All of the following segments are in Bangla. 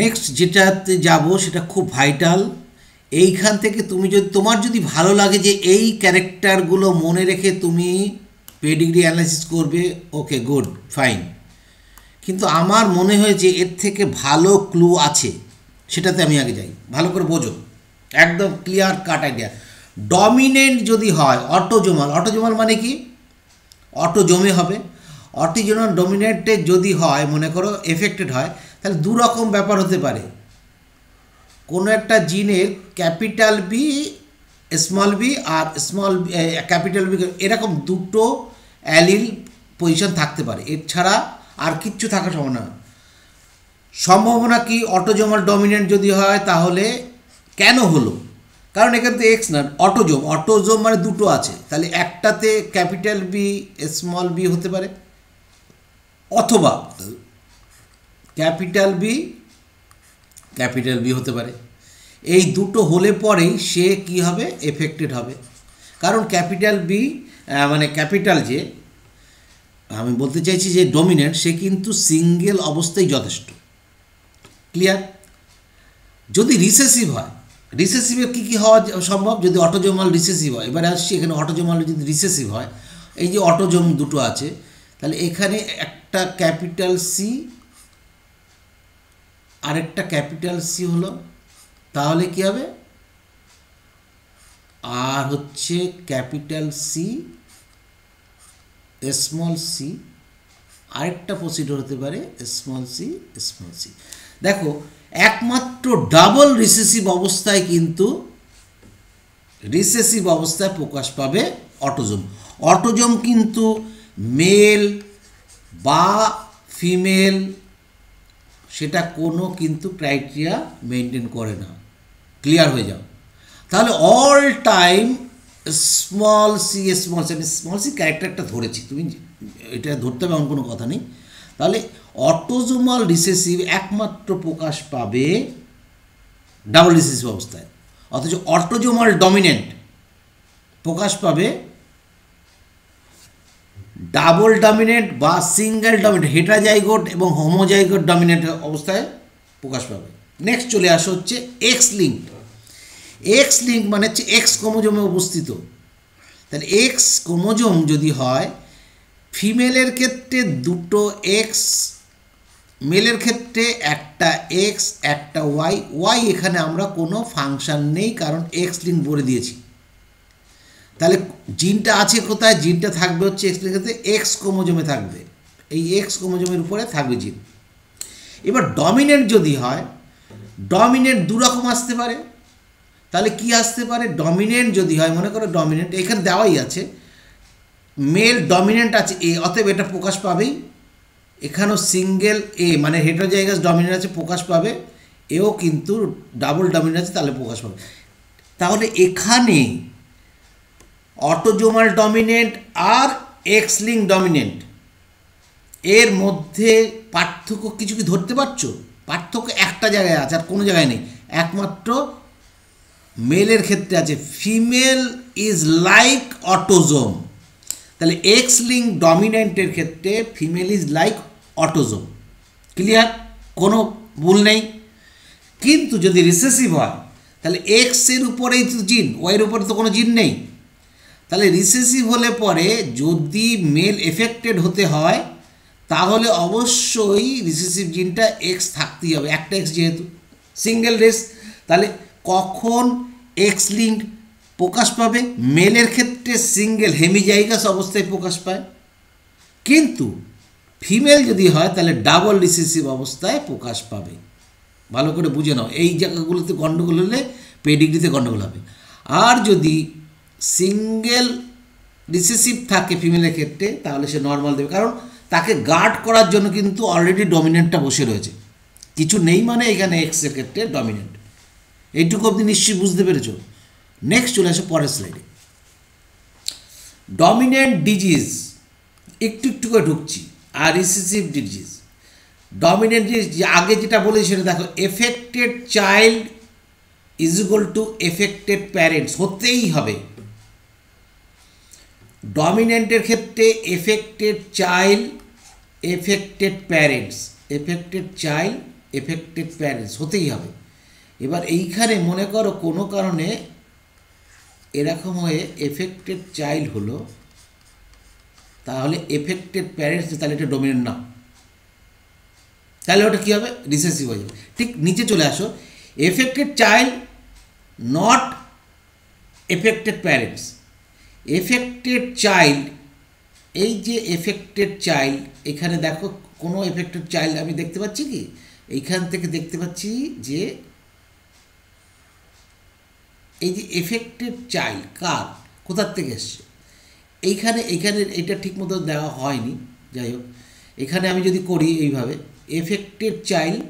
নেক্সট যেটাতে যাব সেটা খুব ভাইটাল এইখান থেকে তুমি যদি তোমার যদি ভালো লাগে যে এই ক্যারেক্টারগুলো মনে রেখে তুমি পেডিগ্রি অ্যানালাইসিস করবে ওকে গুড ফাইন কিন্তু আমার মনে হয়েছে এর থেকে ভালো ক্লু আছে সেটাতে আমি আগে যাই ভালো করে বোঝো একদম ক্লিয়ার কাট আইডিয়া ডমিনেন্ট যদি হয় অটোজোমাল অটোজোমাল মানে কি অটো জমে হবে অটিজোমাল ডমিনেন্টে যদি হয় মনে করো এফেক্টেড হয় তাহলে দু রকম ব্যাপার হতে পারে কোনো একটা জিনের ক্যাপিটাল বি স্মল বি আর স্মল ক্যাপিটাল বি এরকম দুটো অ্যালিল পজিশন থাকতে পারে এছাড়া আর কিচ্ছু থাকা সম্ভাবনা সম্ভাবনা কি অটোজোমাল ডমিনেন্ট যদি হয় তাহলে কেন হলো কারণ এখান থেকে এক্স না অটোজোম অটোজোম মানে দুটো আছে তাহলে একটাতে ক্যাপিটাল বি স্মল বি হতে পারে অথবা ক্যাপিটাল বি ক্যাপিটাল বি হতে পারে এই দুটো হলে পরেই সে কি হবে এফেক্টেড হবে কারণ ক্যাপিটাল বি মানে ক্যাপিটাল যে আমি বলতে চাইছি যে ডমিনেন্ট সে কিন্তু সিঙ্গেল অবস্থায় যথেষ্ট ক্লিয়ার যদি রিসেসিভ হয় রিসেসিভে কী কী হওয়া সম্ভব যদি অটোজোমাল রিসেসিভ হয় এবারে আসছি এখানে অটোজোমাল যদি রিসেসিভ হয় এই যে অটোজোম দুটো আছে তাহলে এখানে একটা ক্যাপিটাল সি আরেকটা ক্যাপিটাল সি হলো তাহলে কি হবে আর হচ্ছে ক্যাপিটাল সি স্মল সি আরেকটা প্রসিডিওর হতে পারে স্মল সি স্মল সি দেখো একমাত্র ডাবল রিসেসিভ অবস্থায় কিন্তু রিসেসিভ অবস্থায় প্রকাশ পাবে অটোজম অটোজম কিন্তু মেল বা ফিমেল সেটা কোনো কিন্তু ক্রাইটেরিয়া মেনটেন করে না ক্লিয়ার হয়ে যাও তাহলে all time small C small C আমি স্মল সি ক্যারেক্টারটা ধরেছি তুমি এটা ধরতে হবে এমন কোনো কথা নেই তাহলে অটোজোমাল রিসেসিভ একমাত্র প্রকাশ পাবে ডাবল রিসেসিভ অবস্থায় অথচ অটোজোমাল ডমিনেন্ট প্রকাশ পাবে ডাবল ডমিনেট বা সিঙ্গেল ডমিনেট হেটাজাইগোট এবং হোমোজাইগোট ডমিনেট অবস্থায় প্রকাশ পাবে নেক্সট চলে আসা হচ্ছে এক্স লিঙ্ক এক্স লিঙ্ক মানে হচ্ছে এক্স ক্রোমোজোমে অবস্থিত তাহলে এক্স ক্রোমোজোম যদি হয় ফিমেলের ক্ষেত্রে দুটো এক্স মেলের ক্ষেত্রে একটা এক্স একটা ওয়াই ওয়াই এখানে আমরা কোনো ফাংশান নেই কারণ এক্স লিঙ্ক বলে দিয়েছি তাহলে জিনটা আছে কোথায় জিনটা থাকবে হচ্ছে এক্স ক্ষেত্রে এক্স কোমোজমে থাকবে এই এক্স কোমোজমের উপরে থাকবে জিন এবার ডমিনেন্ট যদি হয় ডমিনেন্ট দুরকম আসতে পারে তাহলে কি আসতে পারে ডমিনেন্ট যদি হয় মনে করো ডমিনেন্ট এখানে দেওয়াই আছে মেল ডমিনেন্ট আছে এ অতএব এটা প্রকাশ পাবেই এখানেও সিঙ্গেল এ মানে হেটার জায়গা ডমিনেন্ট আছে প্রকাশ পাবে এও কিন্তু ডাবল ডমিনেন্ট আছে তাহলে প্রকাশ পাবে তাহলে এখানে অটোজোমাল ডমিনেন্ট আর এক্স লিং ডমিনেন্ট এর মধ্যে পার্থক্য কিছু কি ধরতে পারছো পার্থক্য একটা জায়গায় আছে আর কোনো জায়গায় নেই একমাত্র মেলের ক্ষেত্রে আছে ফিমেল ইজ লাইক অটোজোম তাহলে এক্স লিঙ্ক ডমিনেন্টের ক্ষেত্রে female is like autosome clear কোনো ভুল নেই কিন্তু যদি রিসেসিভ হয় তাহলে এক্সের উপরেই তো জিন ওয়ের উপরে তো কোনো জিন নেই তাহলে রিসেসিভ হলে পরে যদি মেল এফেক্টেড হতে হয় তাহলে অবশ্যই রিসেসিভ জিনটা এক্স থাকতেই হবে একটা এক্স যেহেতু সিঙ্গেল রেস তাহলে কখন এক্স লিঙ্ক প্রকাশ পাবে মেলের ক্ষেত্রে সিঙ্গেল হেমিজাইগাস অবস্থায় প্রকাশ পায় কিন্তু ফিমেল যদি হয় তাহলে ডাবল রিসেসিভ অবস্থায় প্রকাশ পাবে ভালো করে বুঝে নাও এই জায়গাগুলোতে গণ্ডগোল হলে পেডিগ্রিতে গণ্ডগোল হবে আর যদি সিঙ্গেল রিসেসিভ থাকে ফিমেলের ক্ষেত্রে তাহলে সে নর্মাল দেবে কারণ তাকে গার্ড করার জন্য কিন্তু অলরেডি ডমিনেন্টটা বসে রয়েছে কিছু নেই মানে এখানে এক্সের ক্ষেত্রে ডমিনেন্ট এইটুকু অবধি নিশ্চয়ই বুঝতে পেরেছ নেক্সট চলে আসে পরের স্লাইডে ডমিনেন্ট ডিজিজ একটু একটু করে ঢুকছি আর রিসেসিভ ডিজিজ ডমিনেন্ট ডিজিজ আগে যেটা বলেছি সেটা দেখো affected child is equal to affected parents হতেই হবে ডমিনেন্টের ক্ষেত্রে affected child affected parents affected child affected parents হতেই হবে এবার এইখানে মনে করো কোনো কারণে এরকম হয়ে এফেক্টেড চাইল্ড হলো তাহলে এফেক্টেড প্যারেন্টস তাহলে এটা ডোমিনেন্ট না তাহলে ওটা কী হবে রিসেসিভ হয়ে যাবে ঠিক নিচে চলে আসো affected child not affected parents affected child এই যে এফেক্টেড চাইল্ড এখানে দেখো কোনো এফেক্টেড চাইল্ড আমি দেখতে পাচ্ছি কি এইখান থেকে দেখতে পাচ্ছি যে এই যে এফেক্টেড চাইল্ড কার কোথার থেকে এসছে এইখানে এইখানে এটা মতো দেওয়া হয়নি যাই হোক এখানে আমি যদি করি এইভাবে এফেক্টেড চাইল্ড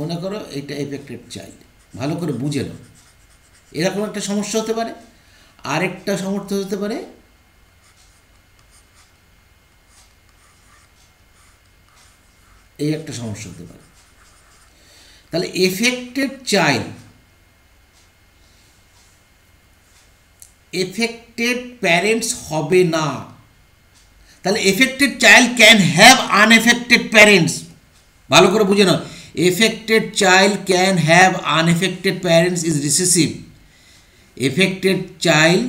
মনে করো এটা এফেক্টেড চাইল্ড ভালো করে বুঝে নাও এরকম একটা সমস্যা হতে পারে আরেকটা সমর্থ হতে পারে এই একটা সমস্যা হতে পারে তাহলে এফেক্টেড চাইল্ড এফেক্টেড প্যারেন্টস হবে না তাহলে affected child can have unaffected parents ভালো করে বুঝে নাও affected child can have unaffected parents is recessive affected child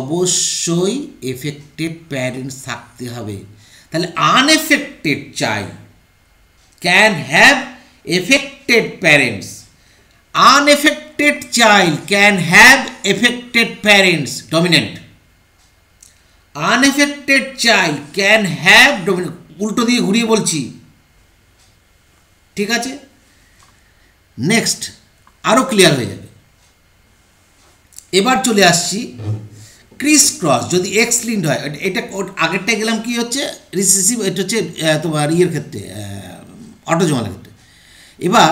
অবশ্যই এফেক্টেড প্যারেন্টস থাকতে হবে তাহলে unaffected child can have affected parents unaffected child can have affected parents dominant unaffected child can have dominant উল্টো দিয়ে ঘুরিয়ে বলছি ঠিক আছে নেক্সট আরও ক্লিয়ার হয়ে যাবে এবার চলে আসছি ক্রিস ক্রস যদি এক্স লিন্ড হয় এটা আগেরটায় গেলাম কি হচ্ছে রিসিসিভ এটা হচ্ছে তোমার ইয়ের ক্ষেত্রে অটো অটোজমালের ক্ষেত্রে এবার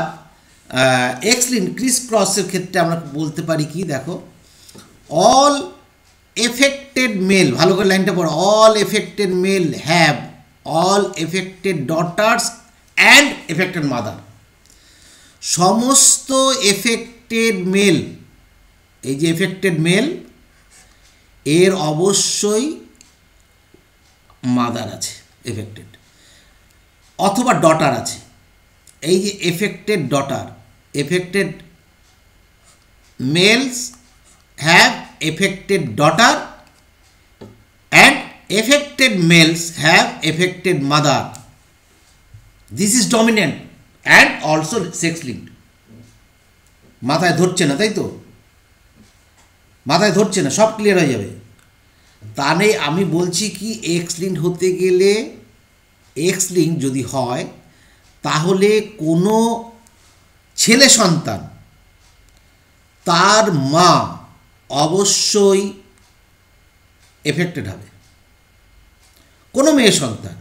এক্স লিন্ড ক্রিস ক্রসের ক্ষেত্রে আমরা বলতে পারি কি দেখো অল এফেক্টেড মেল ভালো করে লাইনটা পড়ো all affected male have all affected daughters and affected mother সমস্ত এফেক্টেড মেল এই যে এফেক্টেড মেল এর অবশ্যই মাদার আছে এফেক্টেড অথবা ডটার আছে এই যে affected daughter affected males have affected daughter and affected males have affected mother this is dominant and also sex linked মাথায় ধরছে না তাই তো মাথায় ধরছে না সব ক্লিয়ার হয়ে যাবে তাহলে আমি বলছি কি এক্স লিঙ্ক হতে গেলে এক্স লিঙ্ক যদি হয় তাহলে কোনো ছেলে সন্তান তার মা অবশ্যই এফেক্টেড হবে কোনো মেয়ে সন্তান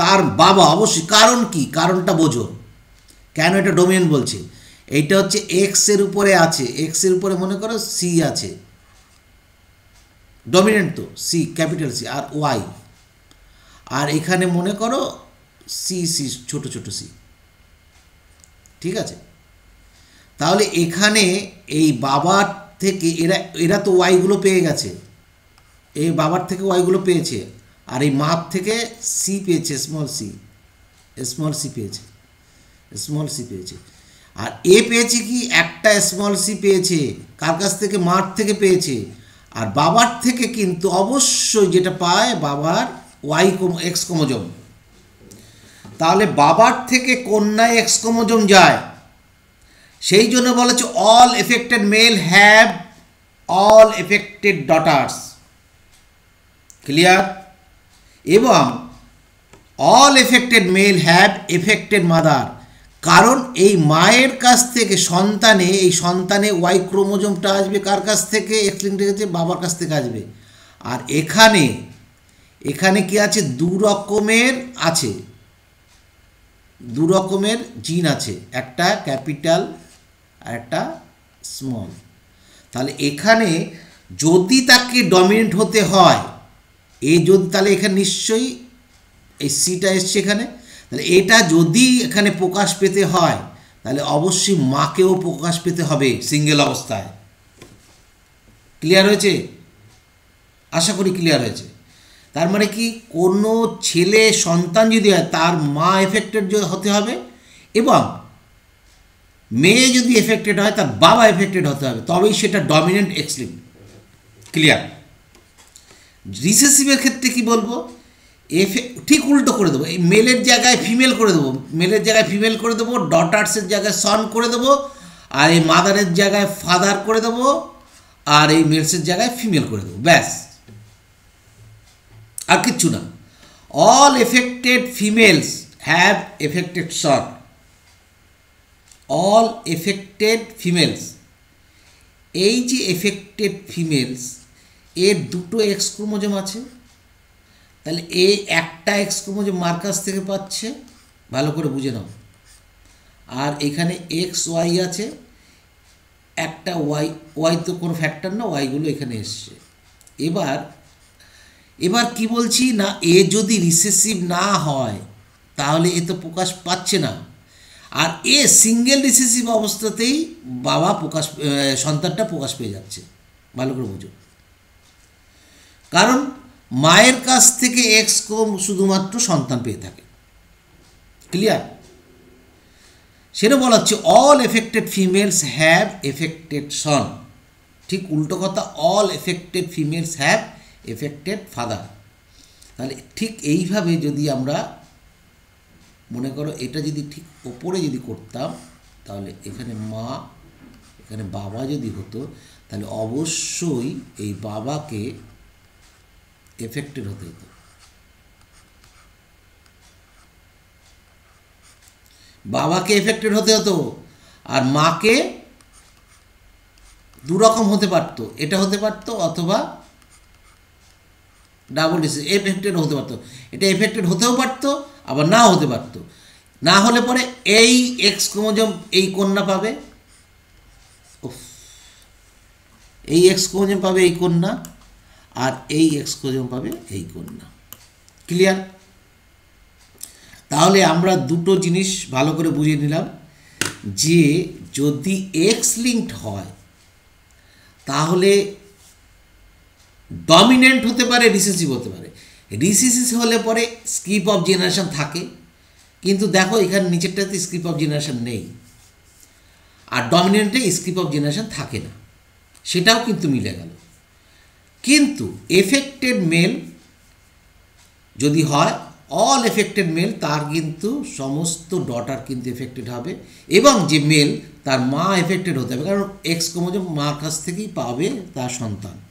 তার বাবা অবশ্যই কারণ কি কারণটা বোঝো কেন এটা ডোমেন বলছে এইটা হচ্ছে এক্সের উপরে আছে এক্সের উপরে মনে করো সি আছে ডোমিনেন্ট তো সি ক্যাপিটাল সি আর ওয়াই আর এখানে মনে করো সি সি ছোট ছোট সি ঠিক আছে তাহলে এখানে এই বাবার থেকে এরা এরা তো ওয়াইগুলো পেয়ে গেছে এই বাবার থেকে ওয়াইগুলো পেয়েছে আর এই মাপ থেকে সি পেয়েছে স্মল সি স্মল সি পেয়েছে স্মল সি পেয়েছে আর এ পেয়েছে কি একটা স্মল সি পেয়েছে কার কাছ থেকে মার থেকে পেয়েছে আর বাবার থেকে কিন্তু অবশ্যই যেটা পায় বাবার ওয়াই কম এক্স কমোজম তাহলে বাবার থেকে কন্যায় এক্স কমোজম যায় সেই জন্য বলেছে all affected male have all affected daughters clear এবং all affected male have affected mother কারণ এই মায়ের কাছ থেকে সন্তানে এই সন্তানে ওয়াই ক্রোমোজোমটা আসবে কার কাছ থেকে এক্স আছে বাবার কাছ থেকে আসবে আর এখানে এখানে কি আছে দু রকমের আছে দু রকমের জিন আছে একটা ক্যাপিটাল আর একটা স্মল তাহলে এখানে যদি তাকে ডমিনেট হতে হয় এ যদি তাহলে এখানে নিশ্চয়ই এই সিটা এসছে এখানে তাহলে এটা যদি এখানে প্রকাশ পেতে হয় তাহলে অবশ্যই মাকেও প্রকাশ পেতে হবে সিঙ্গেল অবস্থায় ক্লিয়ার হয়েছে আশা করি ক্লিয়ার হয়েছে তার মানে কি কোনো ছেলে সন্তান যদি হয় তার মা এফেক্টেড হতে হবে এবং মেয়ে যদি এফেক্টেড হয় তার বাবা এফেক্টেড হতে হবে তবেই সেটা ডমিনেন্ট এক্সট্রিম ক্লিয়ার রিসেসিভের ক্ষেত্রে কি বলবো এফ ঠিক উল্টো করে দেবো এই মেলের জায়গায় ফিমেল করে দেবো মেলের জায়গায় ফিমেল করে দেবো ডটার্সের জায়গায় সন করে দেবো আর এই মাদারের জায়গায় ফাদার করে দেবো আর এই মেলসের জায়গায় ফিমেল করে দেবো ব্যাস আর কিচ্ছু না all affected females have affected son all affected females এই যে এফেক্টেড ফিমেলস এর দুটো এক্স ক্রোমোজম আছে তাহলে এ একটা এক্স ক্রোমোজম মার কাছ থেকে পাচ্ছে ভালো করে বুঝে নাও আর এখানে এক্স ওয়াই আছে একটা ওয়াই ওয়াই তো কোনো ফ্যাক্টর না ওয়াইগুলো এখানে এসছে এবার এবার কি বলছি না এ যদি রিসেসিভ না হয় তাহলে এ তো প্রকাশ পাচ্ছে না আর এ সিঙ্গেল রিসেসিভ অবস্থাতেই বাবা প্রকাশ সন্তানটা প্রকাশ পেয়ে যাচ্ছে ভালো করে বুঝো কারণ মায়ের কাছ থেকে এক্স কম শুধুমাত্র সন্তান পেয়ে থাকে ক্লিয়ার সেটা বলা হচ্ছে all affected females have affected son ঠিক উল্টো কথা all affected females have affected father তাহলে ঠিক এইভাবে যদি আমরা মনে করো এটা যদি ঠিক ওপরে যদি করতাম তাহলে এখানে মা এখানে বাবা যদি হতো তাহলে অবশ্যই এই বাবাকে এফেক্টিভ হতে হতো বাবাকে এফেক্টেড হতে হতো আর মাকে দুরকম হতে পারতো এটা হতে পারতো অথবা ডাবল ডিসিজ এফেক্টেড হতে পারতো এটা এফেক্টেড হতেও পারতো আবার নাও হতে পারতো না হলে পরে এই এক্স কোমোজম এই কন্যা পাবে এই এক্স কোমোজম পাবে এই কন্যা আর এই এক্স পাবে এই কন্যা ক্লিয়ার তাহলে আমরা দুটো জিনিস ভালো করে বুঝিয়ে নিলাম যে যদি এক্স লিঙ্কড হয় তাহলে ডমিনেন্ট হতে পারে রিসেসিভ হতে পারে রিসিসিস হলে পরে স্কিপ অফ জেনারেশন থাকে কিন্তু দেখো এখানে নিচেরটাতে স্কিপ অফ জেনারেশন নেই আর ডমিনেন্টে স্কিপ অফ জেনারেশন থাকে না সেটাও কিন্তু মিলে গেল কিন্তু এফেক্টেড মেল যদি হয় অল এফেক্টেড মেল তার কিন্তু সমস্ত ডটার কিন্তু এফেক্টেড হবে এবং যে মেল তার মা এফেক্টেড হতে হবে কারণ এক্স ক্রোমোজোম মার কাছ থেকেই পাবে তার সন্তান